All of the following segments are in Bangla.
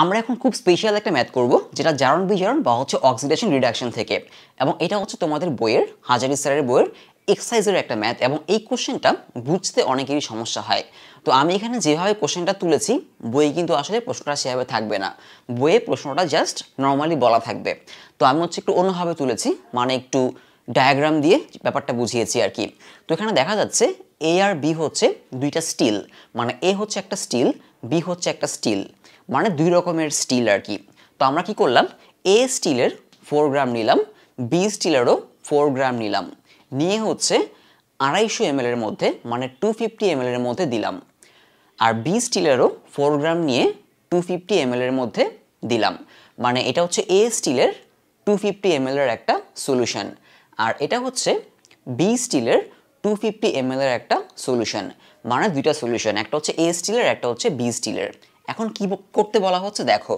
আমরা এখন খুব স্পেশাল একটা ম্যাথ করব যেটা জারণ বিজারণ বা হচ্ছে অক্সিডেশন রিডাকশন থেকে এবং এটা হচ্ছে তোমাদের বইয়ের হাজারি স্যারের বইয়ের এক্সারসাইজের একটা ম্যাথ এবং এই কোশ্চেনটা বুঝতে অনেকেরই সমস্যা হয় তো আমি এখানে যেভাবে কোশ্চেনটা তুলেছি বইয়ে কিন্তু আসলে প্রশ্নটা সেভাবে থাকবে না বইয়ে প্রশ্নটা জাস্ট নর্মালি বলা থাকবে তো আমি হচ্ছে একটু অন্যভাবে তুলেছি মানে একটু ডায়াগ্রাম দিয়ে ব্যাপারটা বুঝিয়েছি আর কি তো এখানে দেখা যাচ্ছে এ আর বি হচ্ছে দুইটা স্টিল মানে এ হচ্ছে একটা স্টিল বি হচ্ছে একটা স্টিল মানে দুই রকমের স্টিল আর কি তো আমরা কি করলাম এ স্টিলের ফোর গ্রাম নিলাম বি স্টিলেরও ফোর গ্রাম নিলাম নিয়ে হচ্ছে আড়াইশো এম এর মধ্যে মানে টু ফিফটি এম এর মধ্যে দিলাম আর বি স্টিলেরও ফোর গ্রাম নিয়ে টু ফিফটি এম এর মধ্যে দিলাম মানে এটা হচ্ছে এ স্টিলের টু ফিফটি এম এর একটা সলিউশন আর এটা হচ্ছে বি স্টিলের টু ফিফটি এমএলের একটা সলিউশন মানে দুইটা সলিউশন একটা হচ্ছে এ স্টিলের একটা হচ্ছে বি স্টিলের এখন কি করতে বলা হচ্ছে দেখো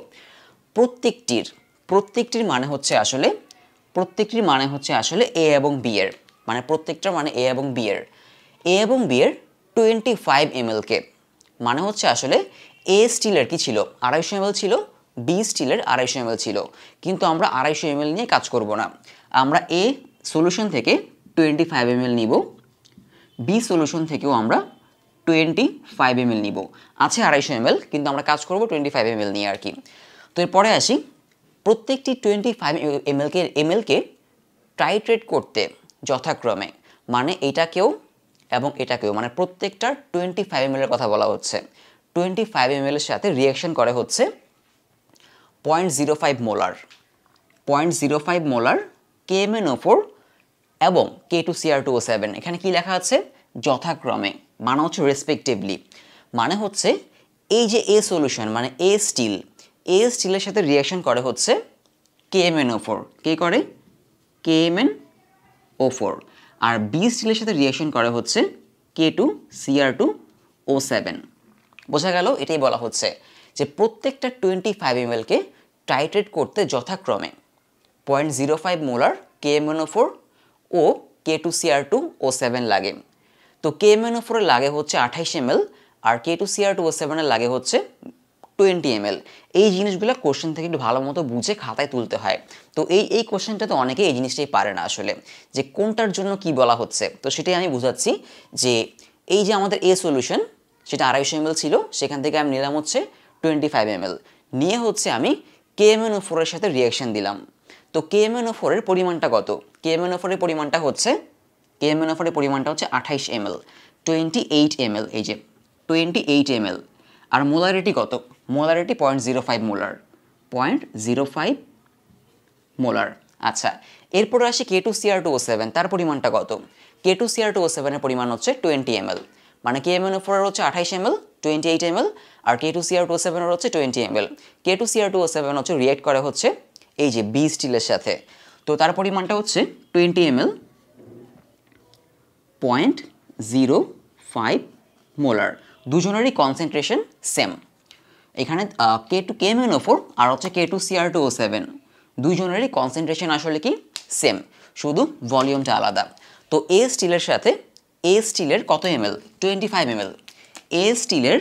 প্রত্যেকটির প্রত্যেকটির মানে হচ্ছে আসলে প্রত্যেকটির মানে হচ্ছে আসলে এ এবং বি এর মানে প্রত্যেকটার মানে এ এবং বি এর এ এবং বি এর টোয়েন্টি ফাইভ এমএলকে মানে হচ্ছে আসলে এ স্টিলের কি ছিল আড়াইশো এমএল ছিল বি স্টিলের আড়াইশো এমএল ছিল কিন্তু আমরা আড়াইশো এমএল নিয়ে কাজ করব না আমরা এ সলিউশন থেকে টোয়েন্টি ফাইভ এমএল নিব বি সলিউশন থেকেও আমরা টোয়েন্টি ফাইভ এম নিব আছে আড়াইশো এম কিন্তু আমরা কাজ করবো টোয়েন্টি ফাইভ এম নিয়ে আর কি তো এরপরে আসি প্রত্যেকটি টোয়েন্টি ফাইভ এম এলকে এম এলকে টাইট্রেট করতে যথাক্রমে মানে এটাকেও এবং এটাকেও মানে প্রত্যেকটার টোয়েন্টি ফাইভ এম কথা বলা হচ্ছে টোয়েন্টি ফাইভ এম সাথে রিয়াকশন করে হচ্ছে point zero five molar point zero five molar O four এবং K two CR two O seven এখানে কি লেখা আছে যথাক্রমে মানে হচ্ছে রেসপেক্টিভলি মানে হচ্ছে এই যে এ সলিউশন মানে এ স্টিল এ স্টিলের সাথে রিয়াকশন করে হচ্ছে K M N O four কে করে K M N O four আর বি স্টিলের সাথে রিয়াকশন করে হচ্ছে K two CR two O seven বোঝা গেল এটাই বলা হচ্ছে যে প্রত্যেকটা টোয়েন্টি ফাইভ এমএলকে টাইট্রেট করতে যথাক্রমে point zero five molar K M N O four ও K two CR two O seven লাগে তো কে এম এন ও ফোরের লাগে হচ্ছে আঠাইশ এম এল আর K two CR two O সেভেনের লাগে হচ্ছে টোয়েন্টি এম এই জিনিসগুলো কোশ্চেন থেকে একটু ভালো মতো বুঝে খাতায় তুলতে হয় তো এই এই কোশ্চেনটাতে অনেকে এই জিনিসটাই পারে না আসলে যে কোনটার জন্য কি বলা হচ্ছে তো সেটাই আমি বোঝাচ্ছি যে এই যে আমাদের এ সলিউশন সেটা আড়াইশো এম ছিল সেখান থেকে আমি নিলাম হচ্ছে টোয়েন্টি ফাইভ এম নিয়ে হচ্ছে আমি কে এম এন ও ফোরের সাথে রিয়াকশান দিলাম তো কেএমএনও পরিমাণটা কত কেএমএনও ফোরের পরিমাণটা হচ্ছে কেএমএনও ফোরের পরিমাণটা হচ্ছে আঠাইশ M L twenty eight M L এই যে টোয়েন্টি এইট এম এল আর মোলারিটি কত molarity point zero five molar point zero five molar আচ্ছা এরপরে আসে K two CR two O seven তার পরিমাণটা কত K two CR two O সেভেনের পরিমাণ হচ্ছে টোয়েন্টি এম এল মানে কে এম এন ফোর হচ্ছে আঠাইশ M L twenty eight M L আর K two CR two O সেভেনের হচ্ছে twenty M L K two CR two O seven হচ্ছে রিয়েক্ট করে হচ্ছে এই যে বি স্টিলের সাথে তো তার পরিমাণটা হচ্ছে twenty M L point zero five molar দুজনেরই কনসেন্ট্রেশন সেম এখানে K two K O four আর হচ্ছে K two CR two O seven দুইজনেরই কনসেন্ট্রেশন আসলে কি সেম শুধু ভলিউমটা আলাদা তো এ স্টিলের সাথে এ স্টিলের কত M L twenty five ML A স্টিলের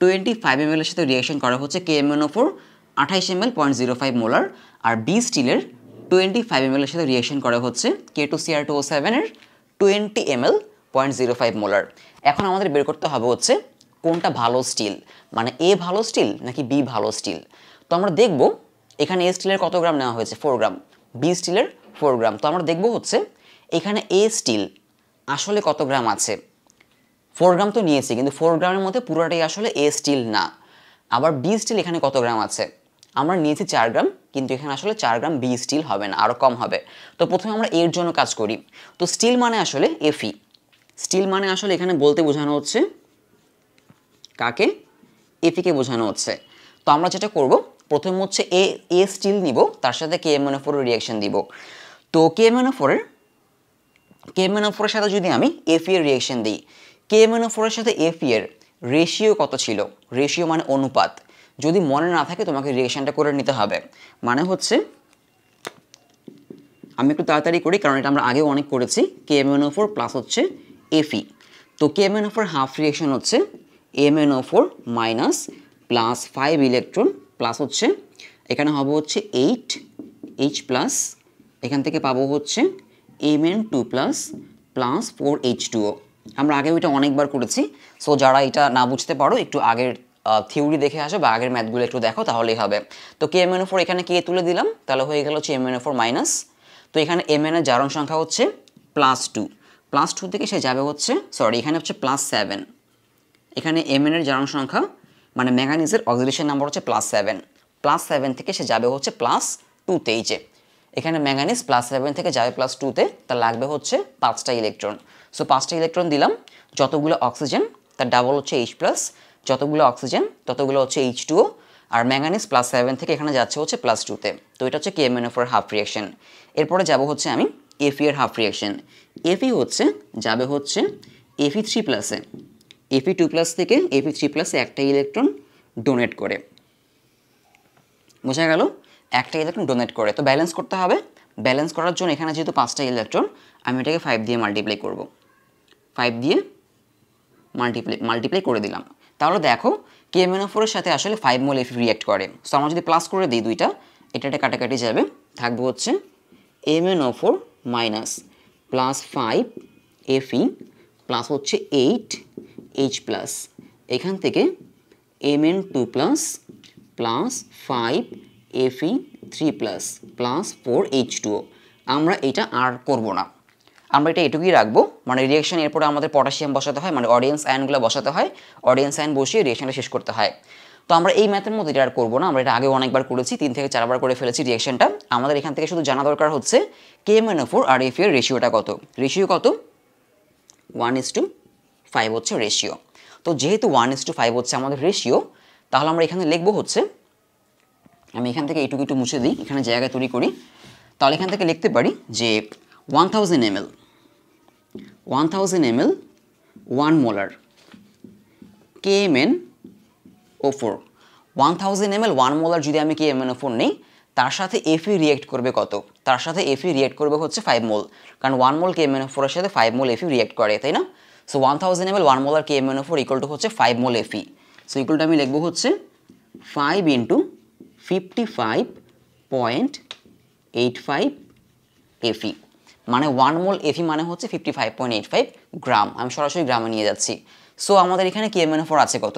টোয়েন্টি ফাইভ এমএলের সাথে রিয়াকশন করা হচ্ছে কে ও ফোর আঠাইশ ML point zero five molar আর বি স্টিলের টোয়েন্টি ফাইভ এম এর সাথে রিয়েকশন করা হচ্ছে K two CR two O সেভেনের twenty M L point zero five molar এখন আমাদের বের করতে হবে হচ্ছে কোনটা ভালো স্টিল মানে এ ভালো স্টিল নাকি বি ভালো স্টিল তো আমরা দেখব এখানে এ স্টিলের কত গ্রাম নেওয়া হয়েছে ফোর গ্রাম বি স্টিলের ফোর গ্রাম তো আমরা দেখব হচ্ছে এখানে এ স্টিল আসলে কত গ্রাম আছে ফোর গ্রাম তো নিয়েছি কিন্তু ফোর গ্রামের মধ্যে পুরোটাই আসলে এ স্টিল না আবার বি স্টিল এখানে কত গ্রাম আছে আমরা নিয়েছি চার গ্রাম কিন্তু এখানে আসলে চার গ্রাম বি স্টিল হবে না আরও কম হবে তো প্রথমে আমরা এর জন্য কাজ করি তো স্টিল মানে আসলে এফি স্টিল মানে আসলে এখানে বলতে বোঝানো হচ্ছে কাকে এফিকে বোঝানো হচ্ছে তো আমরা যেটা করব প্রথম হচ্ছে এ এ স্টিল নিব তার সাথে কে এম এনএফোরের রিয়েকশন দিব তো কে এম এনএফোরের কে এম এনএফোরের সাথে যদি আমি এফি এর রিয়াকশন দিই কে এম এনএফোরের সাথে এফি এর রেশিও কত ছিল রেশিও মানে অনুপাত যদি মনে না থাকে তোমাকে রিয়েকশানটা করে নিতে হবে মানে হচ্ছে আমি একটু তাড়াতাড়ি করি কারণ এটা আমরা আগেও অনেক করেছি কে এমএনও ফোর প্লাস হচ্ছে এফি তো K M N four half reaction হচ্ছে M O four minus plus five electron plus হচ্ছে এখানে হবে হচ্ছে এইট এইচ প্লাস এখান থেকে পাবো হচ্ছে M N two plus plus four H two O আমরা আগেও এটা অনেকবার করেছি সো যারা এটা না বুঝতে পারো একটু আগের থিওরি দেখে আসো বা আগের ম্যাথগুলো একটু দেখো তাহলেই হবে তো কে এম এন ফোর এখানে কে তুলে দিলাম তাহলে হয়ে গেল হচ্ছে এম এন ফোর মাইনাস তো এখানে এম এনের জারণ সংখ্যা হচ্ছে প্লাস টু প্লাস টু থেকে সে যাবে হচ্ছে সরি এখানে হচ্ছে প্লাস সেভেন এখানে এম এনের জারণ সংখ্যা মানে ম্যাগানিজের অক্সিডেশন নাম্বার হচ্ছে প্লাস সেভেন প্লাস সেভেন থেকে সে যাবে হচ্ছে প্লাস টু যে এখানে ম্যাঙ্গানিস প্লাস সেভেন থেকে যাবে প্লাস টুতে তার লাগবে হচ্ছে পাঁচটা ইলেকট্রন সো পাঁচটা ইলেকট্রন দিলাম যতগুলো অক্সিজেন তার ডাবল হচ্ছে এইচ প্লাস যতগুলো অক্সিজেন ততগুলো হচ্ছে এইচ টুও আর ম্যাঙ্গানিস প্লাস সেভেন থেকে এখানে যাচ্ছে হচ্ছে প্লাস টুতে তো এটা হচ্ছে কেএমএনএফের হাফ রিয়াকশন এরপরে যাব হচ্ছে আমি এফি এর হাফ রিয়াকশন এফি হচ্ছে যাবে হচ্ছে এফি থ্রি প্লাসে এফি টু প্লাস থেকে এফি থ্রি প্লাসে একটা ইলেকট্রন ডোনেট করে বোঝা গেল একটা ইলেকট্রন ডোনেট করে তো ব্যালেন্স করতে হবে ব্যালেন্স করার জন্য এখানে যেহেতু পাঁচটা ইলেকট্রন আমি এটাকে ফাইভ দিয়ে মাল্টিপ্লাই করব ফাইভ দিয়ে মাল্টিপ্লাই মাল্টিপ্লাই করে দিলাম তাহলে দেখো এর সাথে আসলে ফাইভ মোল এফি রিয়াক্ট করে সো আমরা যদি প্লাস করে দিই দুইটা এটা এটা কাটাকাটি যাবে থাকবে হচ্ছে MNO four minus plus five FE plus হচ্ছে এইট এইচ প্লাস এখান থেকে MN two plus plus five FE three plus plus four H two আমরা এটা আর করব না আমরা এটা এটুকুই রাখবো মানে রিয়েকশন এরপরে আমাদের পটাশিয়াম বসাতে হয় মানে অডিয়েন্স আয়নগুলো বসাতে হয় অডিয়েন্স আয়ন বসিয়ে রিয়েকশনটা শেষ করতে হয় তো আমরা এই ম্যাথের মধ্যে এটা আর করবো না আমরা এটা আগে অনেকবার করেছি তিন থেকে চারবার করে ফেলেছি রিয়েকশনটা আমাদের এখান থেকে শুধু জানা দরকার হচ্ছে কে ফোর আর এফ e এর রেশিওটা কত রেশিও কত ওয়ান ইস টু ফাইভ হচ্ছে রেশিও তো যেহেতু ওয়ান ইস টু ফাইভ হচ্ছে আমাদের রেশিও তাহলে আমরা এখানে লিখবো হচ্ছে আমি এখান থেকে এটুকু একটু মুছে দিই এখানে জায়গা তৈরি করি তাহলে এখান থেকে লিখতে পারি যে one thousand M L 1000 ml 1 molar KMnO4 1000 ml 1 molar যদি আমি KMnO4 নেই তার সাথে Fe রিয়েক্ট করবে কত তার সাথে Fe রিয়েক্ট করবে হচ্ছে 5 মোল কারণ 1 মোল KMnO4 এর সাথে 5 মোল Fe রিয়েক্ট করে তাই না so 1000 ml 1 molar KMnO4 equal to হচ্ছে 5 মোল Fe সো ইকুয়াল টু আমি লিখব হচ্ছে 5 into 55.85 Fe মানে ওয়ান মোল এফি মানে হচ্ছে fifty five point eight five gram আমি সরাসরি গ্রামে নিয়ে যাচ্ছি সো আমাদের এখানে কে এম ফোর আছে কত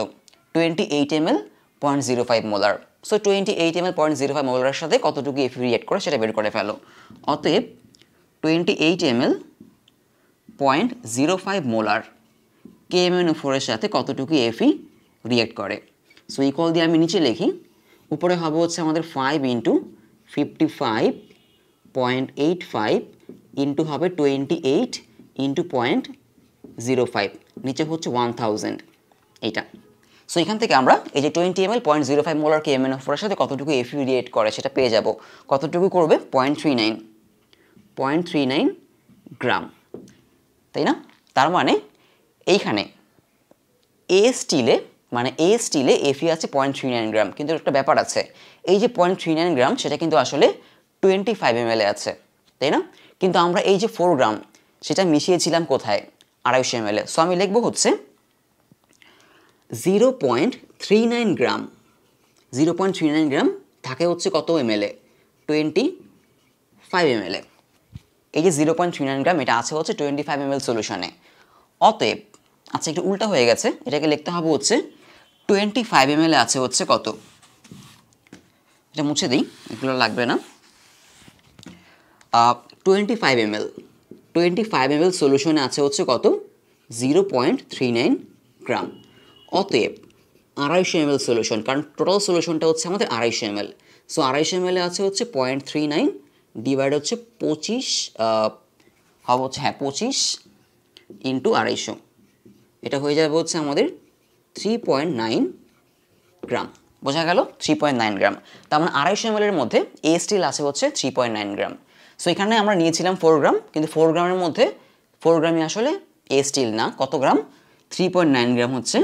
twenty eight M L point zero five molar so twenty eight M L point zero five মোলারের সাথে কতটুকু এফি রিয়েক্ট করে সেটা বের করে ফেলো অতএব twenty eight M L point zero five molar K M N ফোরের সাথে কতটুকু এফি রিয়েক্ট করে সো ইকল দিয়ে আমি নিচে লিখি উপরে হবে হচ্ছে আমাদের five into fifty five point eight five into হবে twenty eight into point zero five নিচে হচ্ছে ওয়ান থাউজেন্ড এইটা সো এখান থেকে আমরা এই যে twenty M L point zero five মোলারকে এম এন অফোরের সাথে কতটুকু এফিউরিয়েট করে সেটা পেয়ে যাব কতটুকু করবে point three nine point three nine gram তাই না তার মানে এইখানে এ স্টিলে মানে এ স্টিলে এফি আছে পয়েন্ট থ্রি নাইন গ্রাম কিন্তু একটা ব্যাপার আছে এই যে পয়েন্ট থ্রি নাইন গ্রাম সেটা কিন্তু আসলে টোয়েন্টি ফাইভ এম আছে তাই না কিন্তু আমরা এই যে ফোর গ্রাম সেটা মিশিয়েছিলাম কোথায় আড়াইশো এম সো আমি লিখবো হচ্ছে zero point three nine gram zero point three nine gram থাকে হচ্ছে কত এম এল এ টোয়েন্টি ফাইভ এম এল এ এই যে zero point three nine gram এটা আছে হচ্ছে টোয়েন্টি ফাইভ এম এল সলিউশনে অতএব আচ্ছা একটু উল্টা হয়ে গেছে এটাকে লিখতে হবে হচ্ছে টোয়েন্টি ফাইভ এম এল আছে হচ্ছে কত এটা মুছে দিই এগুলো লাগবে না twenty five M L twenty five M L সলিউশনে আছে হচ্ছে কত zero point three nine gram অতএব আড়াইশো এম এল সলিউশন কারণ টোটাল সলিউশনটা হচ্ছে আমাদের আড়াইশো এম এল সো আড়াইশো এম এল আছে হচ্ছে পয়েন্ট থ্রি নাইন ডিভাইড হচ্ছে পঁচিশ হবে হচ্ছে হ্যাঁ পঁচিশ ইন্টু আড়াইশো এটা হয়ে যাবে হচ্ছে আমাদের থ্রি পয়েন্ট নাইন গ্রাম বোঝা গেল থ্রি পয়েন্ট নাইন গ্রাম তার মানে আড়াইশো এম মধ্যে এ স্টিল আছে হচ্ছে three point nine gram so এখানে আমরা নিয়েছিলাম ফোর গ্রাম কিন্তু ফোর গ্রামের মধ্যে ফোর গ্রামই আসলে এ স্টিল না কত gram three point nine gram হচ্ছে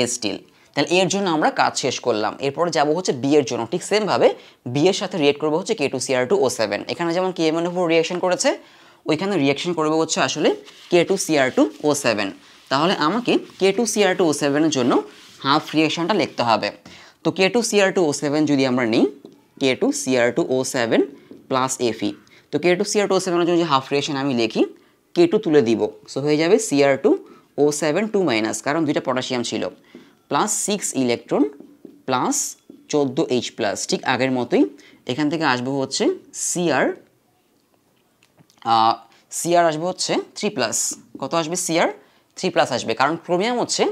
এ স্টিল তাহলে এর জন্য আমরা কাজ শেষ করলাম এরপরে যাব হচ্ছে বি এর জন্য ঠিক সেমভাবে বি এর সাথে রিয়েক্ট করবো হচ্ছে K two CR two O seven এখানে যেমন কে এমএন ফোর রিয়াকশন করেছে ওইখানে রিয়াকশন করবে হচ্ছে আসলে K two CR two O seven তাহলে আমাকে K two CR two O সেভেনের জন্য হাফ রিয়াকশনটা লিখতে হবে তো K two CR two O seven যদি আমরা নিই K two CR two O seven plus FE তো K two CR two O সেভেনের জন্য যে হাফ রিয়েকশন আমি লিখি কে টু তুলে দিব সো হয়ে যাবে CR two O seven two minus কারণ দুইটা পটাশিয়াম ছিল প্লাস সিক্স ইলেকট্রন প্লাস চোদ্দো এইচ প্লাস ঠিক আগের মতোই এখান থেকে আসবো হচ্ছে সিআর সিআর আসবে হচ্ছে থ্রি প্লাস কত আসবে সিআর থ্রি প্লাস আসবে কারণ ক্রোমিয়াম হচ্ছে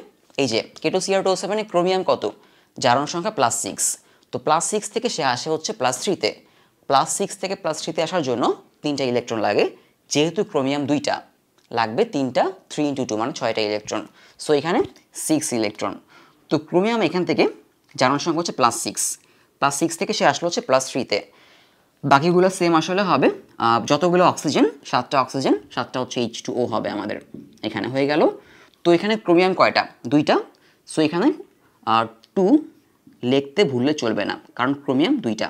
এই যে কেটো সিআর টু ও সেভেনে ক্রোমিয়াম কত জারণ সংখ্যা প্লাস সিক্স তো প্লাস সিক্স থেকে সে আসে হচ্ছে প্লাস থ্রিতে প্লাস সিক্স থেকে প্লাস থ্রিতে আসার জন্য তিনটা ইলেকট্রন লাগে যেহেতু ক্রোমিয়াম দুইটা লাগবে তিনটা থ্রি ইন্টু টু মানে ছয়টা ইলেকট্রন সো এখানে সিক্স ইলেকট্রন তো ক্রোমিয়াম এখান থেকে জানার সংখ্যা হচ্ছে প্লাস সিক্স প্লাস সিক্স থেকে সে আসলো হচ্ছে প্লাস থ্রিতে বাকিগুলো সেম আসলে হবে যতগুলো অক্সিজেন সাতটা অক্সিজেন সাতটা হচ্ছে এইচ টু ও হবে আমাদের এখানে হয়ে গেল তো এখানে ক্রোমিয়াম কয়টা দুইটা সো এখানে টু লেখতে ভুললে চলবে না কারণ ক্রোমিয়াম দুইটা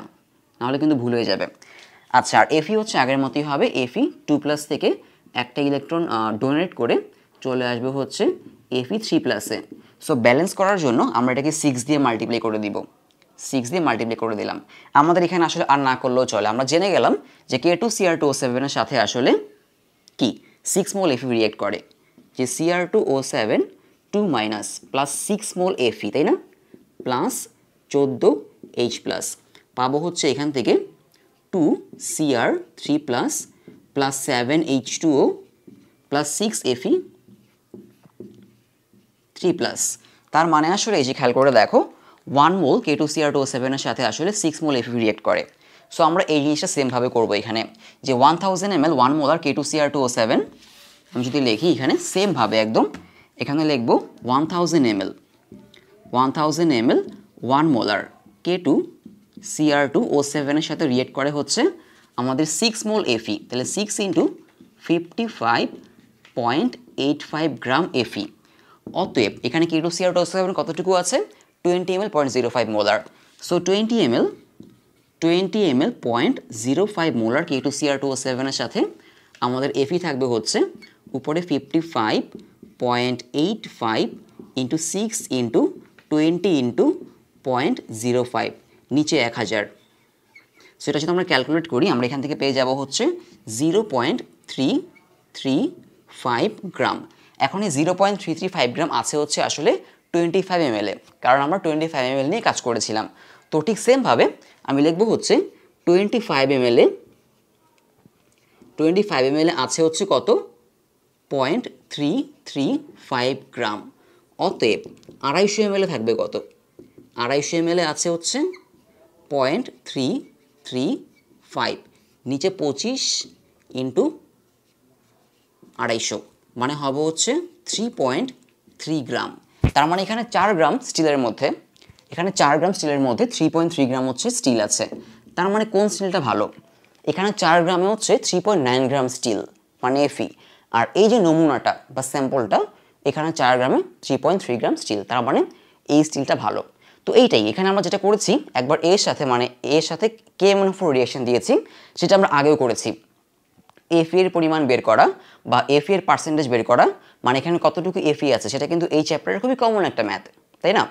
নাহলে কিন্তু ভুল হয়ে যাবে আচ্ছা আর এফি হচ্ছে আগের মতোই হবে এফি টু প্লাস থেকে একটা ইলেকট্রন ডোনেট করে চলে আসবে হচ্ছে এফি থ্রি প্লাসে সো ব্যালেন্স করার জন্য আমরা এটাকে সিক্স দিয়ে মাল্টিপ্লাই করে দিব সিক্স দিয়ে মাল্টিপ্লাই করে দিলাম আমাদের এখানে আসলে আর না করলেও চলে আমরা জেনে গেলাম যে K two CR two O সেভেনের সাথে আসলে কি সিক্স মোল এফি রিয়েক্ট করে যে CR two O seven two minus plus six mole FE তাই না প্লাস চোদ্দো এইচ প্লাস পাবো হচ্ছে এখান থেকে two Cr three plus plus seven H two O plus six Fe three plus তার মানে আসলে এই যে খেয়াল করে দেখো one mole K two CR two সেভেনের সাথে আসলে সিক্স মোল এফি রিয়েক্ট করে সো আমরা এই জিনিসটা সেমভাবে করবো এখানে যে one thousand M L one mole আর K two CR two O seven আমি যদি লিখি এখানে সেমভাবে একদম এখানে লিখবো one thousand M L one thousand M L one molar K two CR two O সেভেনের সাথে রিয়েক্ট করে হচ্ছে আমাদের সিক্স মোল এফি তাহলে six into fifty five point eight five gram Fe অতএব এখানে K two Cr two O seven কতটুকু আছে twenty M L point zero five molar so twenty M L twenty M L point zero five molar K two Cr two O সেভেনের সাথে আমাদের এফি থাকবে হচ্ছে উপরে fifty five point eight five into six into twenty into point zero five নিচে এক হাজার সেটা যদি আমরা ক্যালকুলেট করি আমরা এখান থেকে পেয়ে যাব হচ্ছে zero point three three five gram এখন এই zero point three three five gram আছে হচ্ছে আসলে টোয়েন্টি ফাইভ এম কারণ আমরা টোয়েন্টি ফাইভ এম নিয়ে কাজ করেছিলাম তো ঠিক সেমভাবে আমি লিখব হচ্ছে টোয়েন্টি ফাইভ এম এল এ টোয়েন্টি ফাইভ এম আছে হচ্ছে কত point three three five gram অতএব আড়াইশো এম থাকবে কত আড়াইশো এম আছে হচ্ছে পয়েন্ট থ্রি থ্রি ফাইভ নিচে পঁচিশ ইন্টু আড়াইশো মানে হবে হচ্ছে থ্রি পয়েন্ট থ্রি গ্রাম তার মানে এখানে চার গ্রাম স্টিলের মধ্যে এখানে চার গ্রাম স্টিলের মধ্যে থ্রি পয়েন্ট থ্রি গ্রাম হচ্ছে স্টিল আছে তার মানে কোন স্টিলটা ভালো এখানে চার গ্রামে হচ্ছে three point nine gram still মানে এফি আর এই যে নমুনাটা বা স্যাম্পলটা এখানে চার গ্রামে three point three gram still তার মানে এই স্টিলটা ভালো তো এইটাই এখানে আমরা যেটা করেছি একবার এর সাথে মানে এর সাথে কে এমন ফোর রিয়াকশন দিয়েছি সেটা আমরা আগেও করেছি এফ এর পরিমাণ বের করা বা এফ এর পার্সেন্টেজ বের করা মানে এখানে কতটুকু এফ ই আছে সেটা কিন্তু এই চ্যাপ্টারের খুবই কমন একটা ম্যাথ তাই না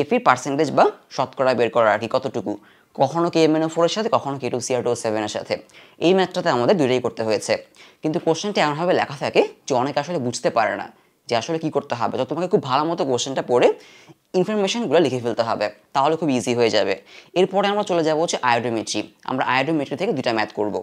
এফ এর পার্সেন্টেজ বা শতকরা বের করা আর কি কতটুকু কখনও কে এমএনও ফোরের সাথে কখনও কে টু সিআর টু সেভেনের সাথে এই ম্যাথটাতে আমাদের দুটোই করতে হয়েছে কিন্তু কোশ্চেনটি এমনভাবে লেখা থাকে যে অনেকে আসলে বুঝতে পারে না যে আসলে কী করতে হবে তো তোমাকে খুব ভালো মতো কোশ্চেনটা পড়ে ইনফরমেশনগুলো লিখে ফেলতে হবে তাহলে খুব ইজি হয়ে যাবে এরপরে আমরা চলে যাবো হচ্ছে আয়োডোমেট্রি আমরা আয়োডোমেট্রি থেকে দুটা ম্যাথ করবো